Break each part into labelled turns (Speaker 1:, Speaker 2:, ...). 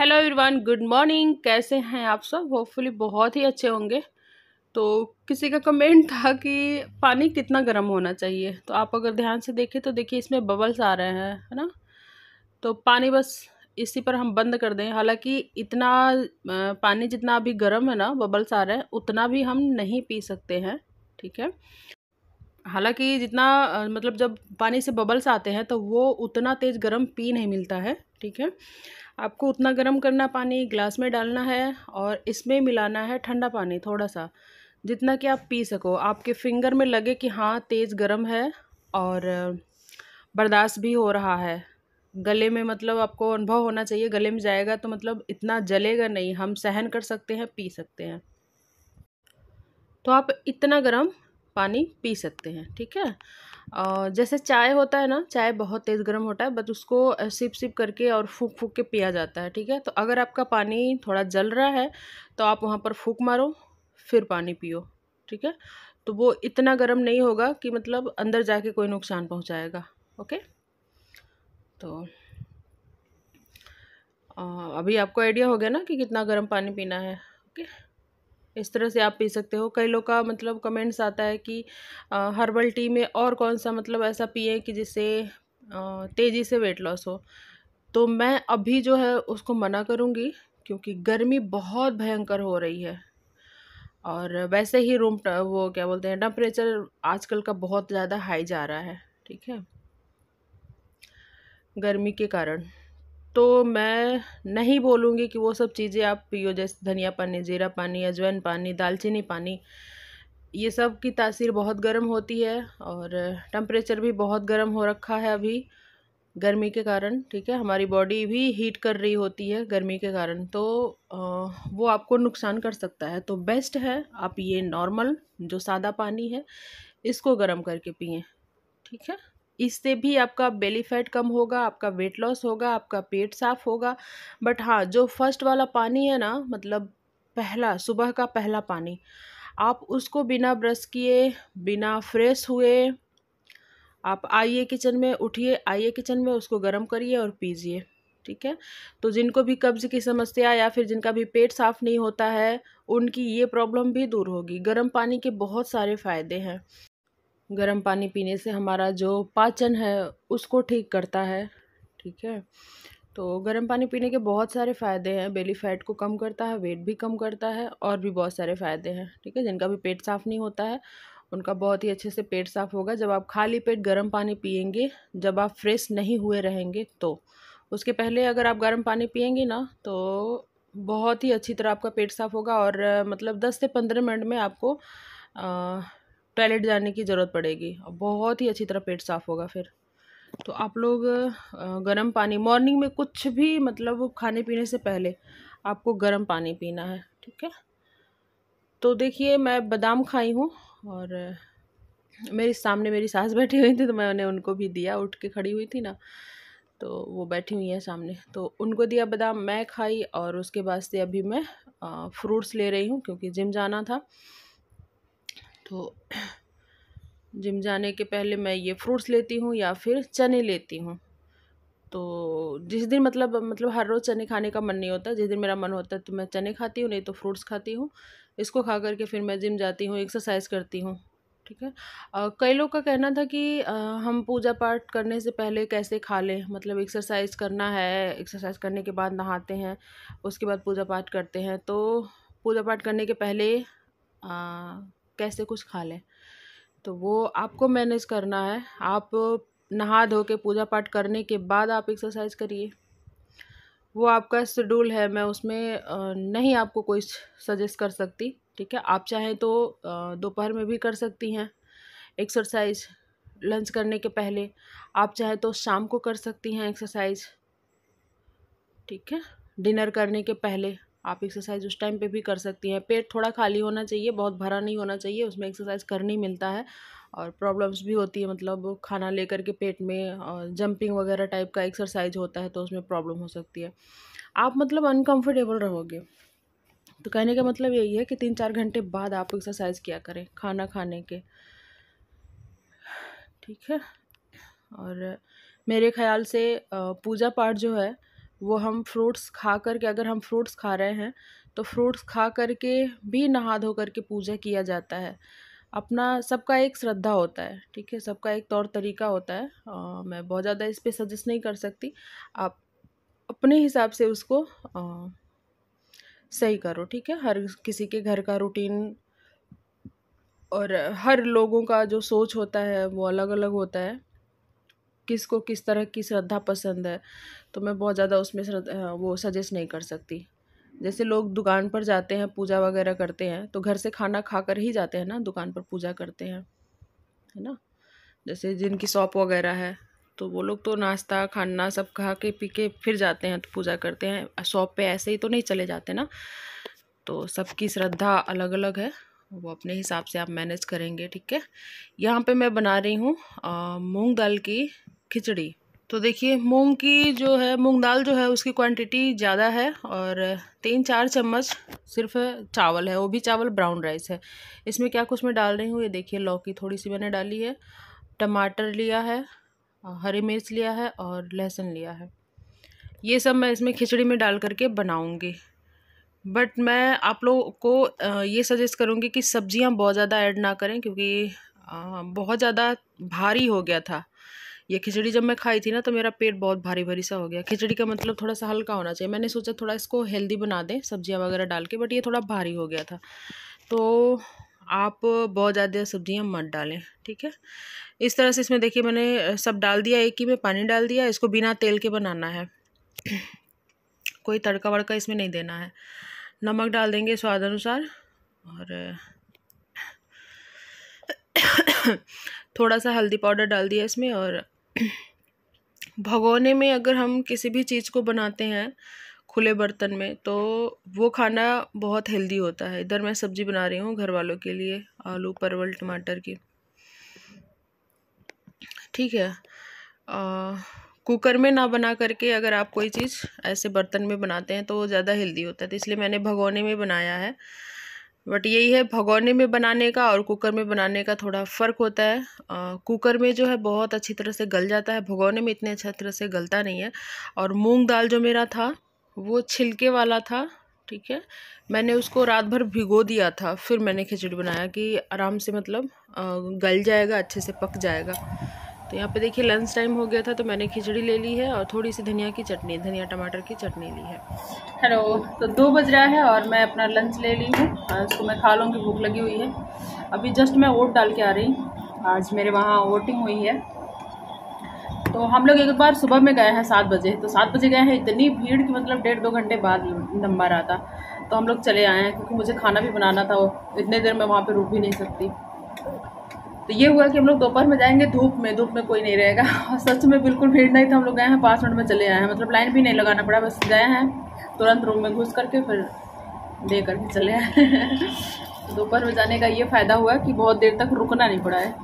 Speaker 1: hello everyone good morning कैसे हैं आप सब होपफुली बहुत ही अच्छे होंगे तो किसी का कमेंट था कि पानी कितना गर्म होना चाहिए तो आप अगर ध्यान से देखें तो देखिए इसमें बबल्स आ रहे हैं है ना तो पानी बस इसी पर हम बंद कर दें हालांकि इतना पानी जितना अभी गर्म है ना बबल्स आ रहे हैं उतना भी हम नहीं पी सकते हैं ठीक है हालांकि जितना मतलब जब पानी से बबल्स आते हैं तो वो उतना तेज़ गर्म पी नहीं मिलता है ठीक है आपको उतना गर्म करना पानी ग्लास में डालना है और इसमें मिलाना है ठंडा पानी थोड़ा सा जितना कि आप पी सको आपके फिंगर में लगे कि हाँ तेज़ गर्म है और बर्दाश्त भी हो रहा है गले में मतलब आपको अनुभव होना चाहिए गले में जाएगा तो मतलब इतना जलेगा नहीं हम सहन कर सकते हैं पी सकते हैं तो आप इतना गर्म पानी पी सकते हैं ठीक है और जैसे चाय होता है ना चाय बहुत तेज़ गर्म होता है बट उसको सिप सिप करके और फूक फूक के पिया जाता है ठीक है तो अगर आपका पानी थोड़ा जल रहा है तो आप वहाँ पर फूक मारो फिर पानी पियो ठीक है तो वो इतना गर्म नहीं होगा कि मतलब अंदर जाके कोई नुकसान पहुँचाएगा ओके तो आ, अभी आपको आइडिया हो गया ना कि कितना गर्म पानी पीना है ओके इस तरह से आप पी सकते हो कई लोग का मतलब कमेंट्स आता है कि हर्बल टी में और कौन सा मतलब ऐसा पिए कि जिससे तेज़ी से वेट लॉस हो तो मैं अभी जो है उसको मना करूँगी क्योंकि गर्मी बहुत भयंकर हो रही है और वैसे ही रूम वो क्या बोलते हैं टेम्परेचर आजकल का बहुत ज़्यादा हाई जा रहा है ठीक है गर्मी के कारण तो मैं नहीं बोलूँगी कि वो सब चीज़ें आप पियो जैसे धनिया पानी जीरा पानी अजवाइन पानी दालचीनी पानी ये सब की तासीर बहुत गर्म होती है और टम्परेचर भी बहुत गर्म हो रखा है अभी गर्मी के कारण ठीक है हमारी बॉडी भी हीट कर रही होती है गर्मी के कारण तो वो आपको नुकसान कर सकता है तो बेस्ट है आप ये नॉर्मल जो सादा पानी है इसको गर्म करके पिए ठीक है इससे भी आपका बेली फैट कम होगा आपका वेट लॉस होगा आपका पेट साफ होगा बट हाँ जो फर्स्ट वाला पानी है ना मतलब पहला सुबह का पहला पानी आप उसको बिना ब्रश किए बिना फ्रेश हुए आप आइए किचन में उठिए आइए किचन में उसको गर्म करिए और पीजिए ठीक है तो जिनको भी कब्ज़ की समस्या या फिर जिनका भी पेट साफ नहीं होता है उनकी ये प्रॉब्लम भी दूर होगी गर्म पानी के बहुत सारे फ़ायदे हैं गर्म पानी पीने से हमारा जो पाचन है उसको ठीक करता है ठीक है तो गर्म पानी पीने के बहुत सारे फ़ायदे हैं बेली फैट को कम करता है वेट भी कम करता है और भी बहुत सारे फ़ायदे हैं ठीक है जिनका भी पेट साफ़ नहीं होता है उनका बहुत ही अच्छे से पेट साफ़ होगा जब आप खाली पेट गर्म पानी पियेंगे जब आप फ्रेश नहीं हुए रहेंगे तो उसके पहले अगर आप गर्म पानी पियेंगे ना तो बहुत ही अच्छी तरह आपका पेट साफ़ होगा और मतलब दस से पंद्रह मिनट में आपको आ, टॉयलेट जाने की ज़रूरत पड़ेगी और बहुत ही अच्छी तरह पेट साफ़ होगा फिर तो आप लोग गर्म पानी मॉर्निंग में कुछ भी मतलब खाने पीने से पहले आपको गर्म पानी पीना है ठीक है तो देखिए मैं बादाम खाई हूँ और मेरे सामने मेरी सास बैठी हुई थी तो मैंने उनको भी दिया उठ के खड़ी हुई थी ना तो वो बैठी हुई हैं सामने तो उनको दिया बादाम मैं खाई और उसके बाद से अभी मैं फ्रूट्स ले रही हूँ क्योंकि जिम जाना था तो जिम जाने के पहले मैं ये फ्रूट्स लेती हूँ या फिर चने लेती हूँ तो जिस दिन मतलब मतलब हर रोज़ चने खाने का मन नहीं होता जिस दिन मेरा मन होता है तो मैं चने खाती हूँ नहीं तो फ्रूट्स खाती हूँ इसको खा करके फिर मैं जिम जाती हूँ एक्सरसाइज करती हूँ ठीक है कई लोग का कहना था कि आ, हम पूजा पाठ करने से पहले कैसे खा लें मतलब एक्सरसाइज करना है एक्सरसाइज करने के बाद नहाते हैं उसके बाद पूजा पाठ करते हैं तो पूजा पाठ करने के पहले आ, कैसे कुछ खा लें तो वो आपको मैनेज करना है आप नहा धो के पूजा पाठ करने के बाद आप एक्सरसाइज करिए वो आपका शेड्यूल है मैं उसमें नहीं आपको कोई सजेस्ट कर सकती ठीक है आप चाहें तो दोपहर में भी कर सकती हैं एक्सरसाइज लंच करने के पहले आप चाहें तो शाम को कर सकती हैं एक्सरसाइज ठीक है डिनर करने के पहले आप एक्सरसाइज उस टाइम पे भी कर सकती हैं पेट थोड़ा खाली होना चाहिए बहुत भरा नहीं होना चाहिए उसमें एक्सरसाइज करनी मिलता है और प्रॉब्लम्स भी होती है मतलब खाना लेकर के पेट में जंपिंग वगैरह टाइप का एक्सरसाइज होता है तो उसमें प्रॉब्लम हो सकती है आप मतलब अनकम्फर्टेबल रहोगे तो कहने का मतलब यही है कि तीन चार घंटे बाद आप एक्सरसाइज किया करें खाना खाने के ठीक है और मेरे ख्याल से पूजा पाठ जो है वो हम फ्रूट्स खा कर के अगर हम फ्रूट्स खा रहे हैं तो फ्रूट्स खा कर के भी नहा धो कर के पूजा किया जाता है अपना सबका एक श्रद्धा होता है ठीक है सबका एक तौर तरीका होता है आ, मैं बहुत ज़्यादा इस पर सजेस्ट नहीं कर सकती आप अपने हिसाब से उसको आ, सही करो ठीक है हर किसी के घर का रूटीन और हर लोगों का जो सोच होता है वो अलग अलग होता है किस को किस तरह की श्रद्धा पसंद है तो मैं बहुत ज़्यादा उसमें वो सजेस्ट नहीं कर सकती जैसे लोग दुकान पर जाते हैं पूजा वगैरह करते हैं तो घर से खाना खा कर ही जाते हैं ना दुकान पर पूजा करते हैं है ना जैसे जिनकी शॉप वगैरह है तो वो लोग तो नाश्ता खाना सब खा के पी के फिर जाते हैं तो पूजा करते हैं शॉप पे ऐसे ही तो नहीं चले जाते ना तो सबकी श्रद्धा अलग अलग है वो अपने हिसाब से आप मैनेज करेंगे ठीक है यहाँ पे मैं बना रही हूँ मूंग दाल की खिचड़ी तो देखिए मूंग की जो है मूंग दाल जो है उसकी क्वांटिटी ज़्यादा है और तीन चार चम्मच सिर्फ चावल है वो भी चावल ब्राउन राइस है इसमें क्या कुछ मैं डाल रही हूँ ये देखिए लौकी थोड़ी सी मैंने डाली है टमाटर लिया है हरी मिर्च लिया है और लहसुन लिया है ये सब मैं इसमें खिचड़ी में डाल करके बनाऊँगी बट मैं आप लोगों को ये सजेस्ट करूँगी कि सब्ज़ियाँ बहुत ज़्यादा ऐड ना करें क्योंकि बहुत ज़्यादा भारी हो गया था ये खिचड़ी जब मैं खाई थी ना तो मेरा पेट बहुत भारी भारी सा हो गया खिचड़ी का मतलब थोड़ा सा हल्का होना चाहिए मैंने सोचा थोड़ा इसको हेल्दी बना दें सब्जियाँ वगैरह डाल के बट ये थोड़ा भारी हो गया था तो आप बहुत ज़्यादा सब्जियाँ मत डालें ठीक है इस तरह से इसमें देखिए मैंने सब डाल दिया एक ही में पानी डाल दिया इसको बिना तेल के बनाना है कोई तड़का वड़का इसमें नहीं देना है नमक डाल देंगे स्वाद अनुसार और थोड़ा सा हल्दी पाउडर डाल दिया इसमें और भगोने में अगर हम किसी भी चीज़ को बनाते हैं खुले बर्तन में तो वो खाना बहुत हेल्दी होता है इधर मैं सब्ज़ी बना रही हूँ घर वालों के लिए आलू परवल टमाटर की ठीक है आ, कुकर में ना बना करके अगर आप कोई चीज़ ऐसे बर्तन में बनाते हैं तो वो ज़्यादा हेल्दी होता है तो इसलिए मैंने भगोने में बनाया है बट यही है भगोने में बनाने का और कुकर में बनाने का थोड़ा फ़र्क होता है आ, कुकर में जो है बहुत अच्छी तरह से गल जाता है भगोने में इतने अच्छी तरह से गलता नहीं है और मूंग दाल जो मेरा था वो छिलके वाला था ठीक है मैंने उसको रात भर भिगो दिया था फिर मैंने खिचड़ी बनाया कि आराम से मतलब आ, गल जाएगा अच्छे से पक जाएगा तो यहाँ पे देखिए लंच टाइम हो गया था तो मैंने खिचड़ी ले ली है और थोड़ी सी धनिया की चटनी धनिया टमाटर की चटनी ली है हेलो तो दो बज रहा है और मैं अपना लंच ले ली हूँ इसको मैं खा लूँगी भूख लगी हुई है अभी जस्ट मैं ओट डाल के आ रही हूँ आज मेरे वहाँ वोटिंग हुई है तो हम लोग एक बार सुबह में गए हैं सात बजे तो सात बजे गए हैं इतनी भीड़ कि मतलब डेढ़ दो घंटे बाद नंबर आता तो हम लोग चले आए हैं क्योंकि मुझे खाना भी बनाना था वो इतने देर में वहाँ पर रुक भी नहीं सकती तो ये हुआ कि हम लोग दोपहर में जाएंगे धूप में धूप में कोई नहीं रहेगा और सच में बिल्कुल भीड़ नहीं था हम लोग गए हैं पाँच मिनट में चले आए हैं मतलब लाइन भी नहीं लगाना पड़ा बस गए हैं तुरंत रूम में घुस करके फिर दे करके चले आए दोपहर में जाने का ये फ़ायदा हुआ कि बहुत देर तक रुकना नहीं पड़ा है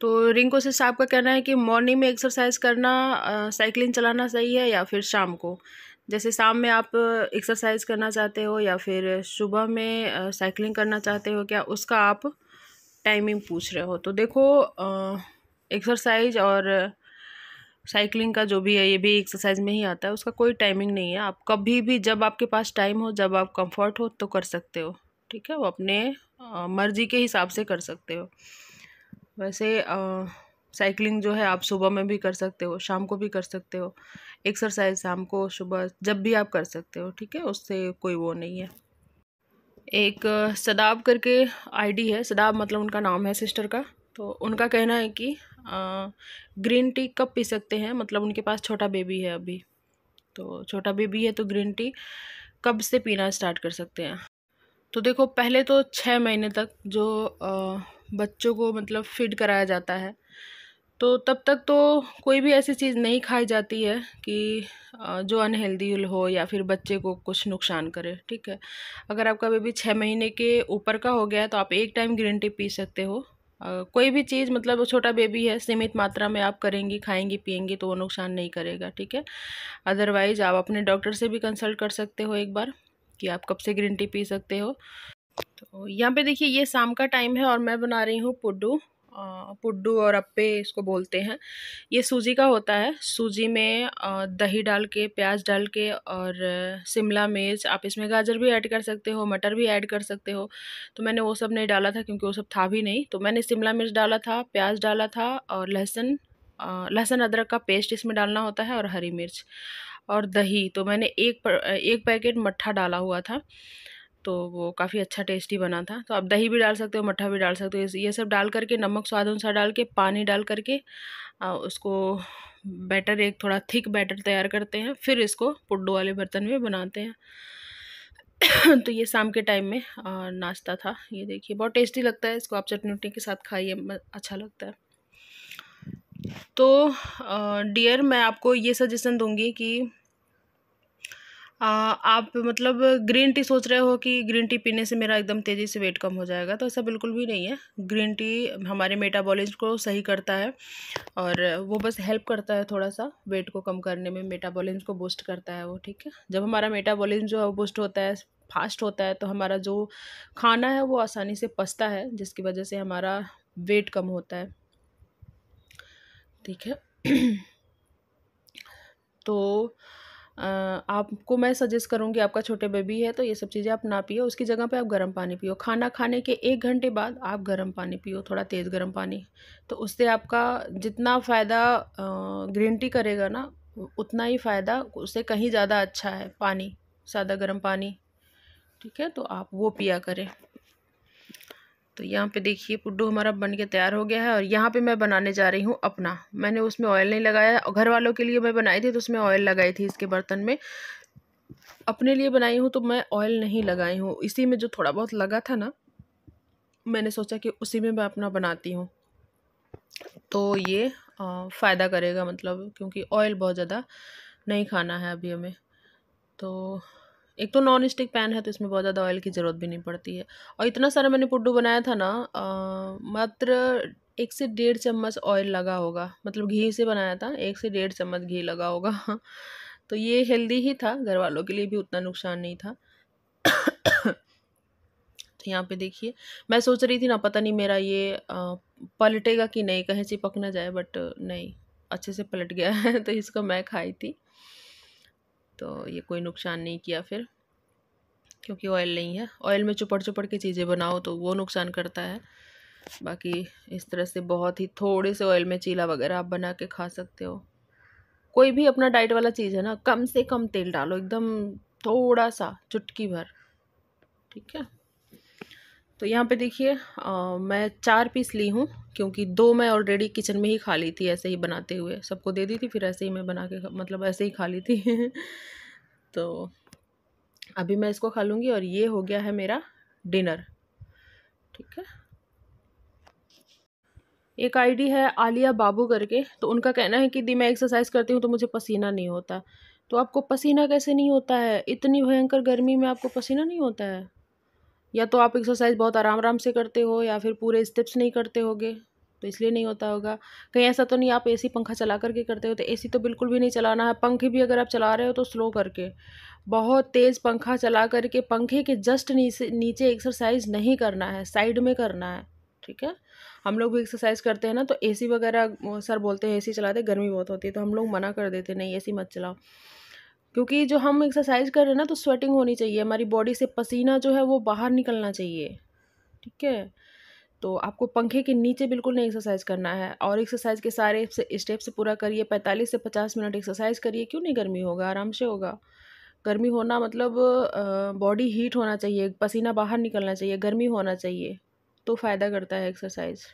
Speaker 1: तो रिंको से साहब का कहना है कि मॉर्निंग में एक्सरसाइज करना साइकिलिंग चलाना सही है या फिर शाम को जैसे शाम में आप एक्सरसाइज करना चाहते हो या फिर सुबह में साइकिलिंग करना चाहते हो क्या उसका आप टाइमिंग पूछ रहे हो तो देखो एक्सरसाइज और साइकिलिंग का जो भी है ये भी एक्सरसाइज में ही आता है उसका कोई टाइमिंग नहीं है आप कभी भी जब आपके पास टाइम हो जब आप कंफर्ट हो तो कर सकते हो ठीक है वो अपने मर्जी के हिसाब से कर सकते हो वैसे साइकिलिंग जो है आप सुबह में भी कर सकते हो शाम को भी कर सकते हो एक्सरसाइज शाम को सुबह जब भी आप कर सकते हो ठीक है उससे कोई वो नहीं है एक सदाब करके आईडी है सदाब मतलब उनका नाम है सिस्टर का तो उनका कहना है कि आ, ग्रीन टी कब पी सकते हैं मतलब उनके पास छोटा बेबी है अभी तो छोटा बेबी है तो ग्रीन टी कब से पीना स्टार्ट कर सकते हैं तो देखो पहले तो छः महीने तक जो आ, बच्चों को मतलब फीड कराया जाता है तो तब तक तो कोई भी ऐसी चीज़ नहीं खाई जाती है कि जो अनहेल्दी हो या फिर बच्चे को कुछ नुकसान करे ठीक है अगर आपका बेबी छः महीने के ऊपर का हो गया है तो आप एक टाइम ग्रीन टी पी सकते हो कोई भी चीज़ मतलब छोटा बेबी है सीमित मात्रा में आप करेंगी खाएंगी पियेंगी तो वो नुकसान नहीं करेगा ठीक है अदरवाइज़ आप अपने डॉक्टर से भी कंसल्ट कर सकते हो एक बार कि आप कब से ग्रीन टी पी सकते हो तो यहाँ पे देखिए ये शाम का टाइम है और मैं बना रही हूँ पुड्डू पुड्डू और अप्पे इसको बोलते हैं ये सूजी का होता है सूजी में दही डाल के प्याज डाल के और शिमला मिर्च आप इसमें गाजर भी ऐड कर सकते हो मटर भी ऐड कर सकते हो तो मैंने वो सब नहीं डाला था क्योंकि वो सब था भी नहीं तो मैंने शिमला मिर्च डाला था प्याज डाला था और लहसुन लहसुन अदरक का पेस्ट इसमें डालना होता है और हरी मिर्च और दही तो मैंने एक पर, एक पैकेट मट्ठा डाला हुआ था तो वो काफ़ी अच्छा टेस्टी बना था तो आप दही भी डाल सकते हो मट्ठा भी डाल सकते हो ये सब डाल करके नमक स्वाद अनुसार डाल के पानी डाल करके उसको बैटर एक थोड़ा थिक बैटर तैयार करते हैं फिर इसको पुड्डू वाले बर्तन में बनाते हैं तो ये शाम के टाइम में नाश्ता था ये देखिए बहुत टेस्टी लगता है इसको आप चटनी उटनी के साथ खाइए अच्छा लगता है तो डियर मैं आपको ये सजेशन दूंगी कि आ, आप मतलब ग्रीन टी सोच रहे हो कि ग्रीन टी पीने से मेरा एकदम तेज़ी से वेट कम हो जाएगा तो ऐसा बिल्कुल भी नहीं है ग्रीन टी हमारे मेटाबॉलिज्म को सही करता है और वो बस हेल्प करता है थोड़ा सा वेट को कम करने में मेटाबॉलिज्म को बूस्ट करता है वो ठीक है जब हमारा मेटाबॉलिज्म जो है वो बूस्ट होता है फास्ट होता है तो हमारा जो खाना है वो आसानी से पचता है जिसकी वजह से हमारा वेट कम होता है ठीक है तो आपको मैं सजेस्ट करूँगी आपका छोटे बेबी है तो ये सब चीज़ें आप ना पियो उसकी जगह पे आप गर्म पानी पियो खाना खाने के एक घंटे बाद आप गर्म पानी पियो थोड़ा तेज़ गर्म पानी तो उससे आपका जितना फ़ायदा ग्रीन टी करेगा ना उतना ही फ़ायदा उससे कहीं ज़्यादा अच्छा है पानी सादा गर्म पानी ठीक है तो आप वो पिया करें तो यहाँ पे देखिए पुड्डू हमारा बन के तैयार हो गया है और यहाँ पे मैं बनाने जा रही हूँ अपना मैंने उसमें ऑयल नहीं लगाया घर वालों के लिए मैं बनाई थी तो उसमें ऑयल लगाई थी इसके बर्तन में अपने लिए बनाई हूँ तो मैं ऑयल नहीं लगाई हूँ इसी में जो थोड़ा बहुत लगा था ना मैंने सोचा कि उसी में मैं अपना बनाती हूँ तो ये फ़ायदा करेगा मतलब क्योंकि ऑयल बहुत ज़्यादा नहीं खाना है अभी हमें तो एक तो नॉन स्टिक पैन है तो इसमें बहुत ज़्यादा ऑयल की ज़रूरत भी नहीं पड़ती है और इतना सारा मैंने पुड्डू बनाया था ना मात्र एक से डेढ़ चम्मच ऑयल लगा होगा मतलब घी से बनाया था एक से डेढ़ चम्मच घी लगा होगा तो ये हेल्दी ही था घर वालों के लिए भी उतना नुकसान नहीं था तो यहाँ पे देखिए मैं सोच रही थी ना पता नहीं मेरा ये पलटेगा कि नहीं कहीं चिपक ना जाए बट नहीं अच्छे से पलट गया है तो इसको मैं खाई थी तो ये कोई नुकसान नहीं किया फिर क्योंकि ऑयल नहीं है ऑयल में चुपड़ चुपड़ के चीज़ें बनाओ तो वो नुकसान करता है बाकी इस तरह से बहुत ही थोड़े से ऑयल में चीला वगैरह आप बना के खा सकते हो कोई भी अपना डाइट वाला चीज़ है ना कम से कम तेल डालो एकदम थोड़ा सा चुटकी भर ठीक है तो यहाँ पे देखिए मैं चार पीस ली हूँ क्योंकि दो मैं ऑलरेडी किचन में ही खा ली थी ऐसे ही बनाते हुए सबको दे दी थी फिर ऐसे ही मैं बना के मतलब ऐसे ही खा ली थी तो अभी मैं इसको खा लूँगी और ये हो गया है मेरा डिनर ठीक है एक आईडी है आलिया बाबू करके तो उनका कहना है कि दी मैं एक्सरसाइज करती हूँ तो मुझे पसीना नहीं होता तो आपको पसीना कैसे नहीं होता है इतनी भयंकर गर्मी में आपको पसीना नहीं होता है या तो आप एक्सरसाइज बहुत आराम आराम से करते हो या फिर पूरे स्टेप्स नहीं करते होगे तो इसलिए नहीं होता होगा कहीं ऐसा तो नहीं आप एसी पंखा चला करके करते हो तो एसी तो बिल्कुल भी नहीं चलाना है पंखे भी अगर आप चला रहे हो तो स्लो करके बहुत तेज़ पंखा चला करके पंखे के जस्ट नीचे नीचे एक्सरसाइज नहीं करना है साइड में करना है ठीक है हम लोग भी एक्सरसाइज करते हैं ना तो एसी वगैरह सर बोलते हैं एसी चलाते गर्मी बहुत होती है तो हम लोग मना कर देते नहीं एसी मत चलाओ क्योंकि जो हम एक्सरसाइज कर रहे हैं ना तो स्वेटिंग होनी चाहिए हमारी बॉडी से पसीना जो है वो बाहर निकलना चाहिए ठीक है तो आपको पंखे के नीचे बिल्कुल नहीं एक्सरसाइज करना है और एक्सरसाइज के सारे स्टेप से पूरा करिए पैंतालीस से पचास मिनट एक्सरसाइज करिए क्यों नहीं गर्मी होगा आराम से होगा गर्मी होना मतलब बॉडी हीट होना चाहिए पसीना बाहर निकलना चाहिए गर्मी होना चाहिए तो फ़ायदा करता है एक्सरसाइज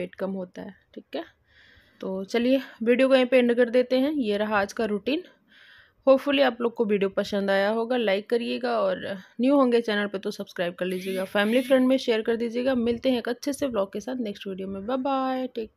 Speaker 1: वेट कम होता है ठीक है तो चलिए वीडियो को यहीं पे एंड कर देते हैं ये रहा आज का रूटीन होपफुली आप लोग को वीडियो पसंद आया होगा लाइक करिएगा और न्यू होंगे चैनल पे तो सब्सक्राइब कर लीजिएगा फैमिली फ्रेंड में शेयर कर दीजिएगा मिलते हैं एक अच्छे से ब्लॉग के साथ नेक्स्ट वीडियो में बाय बाय टेक केयर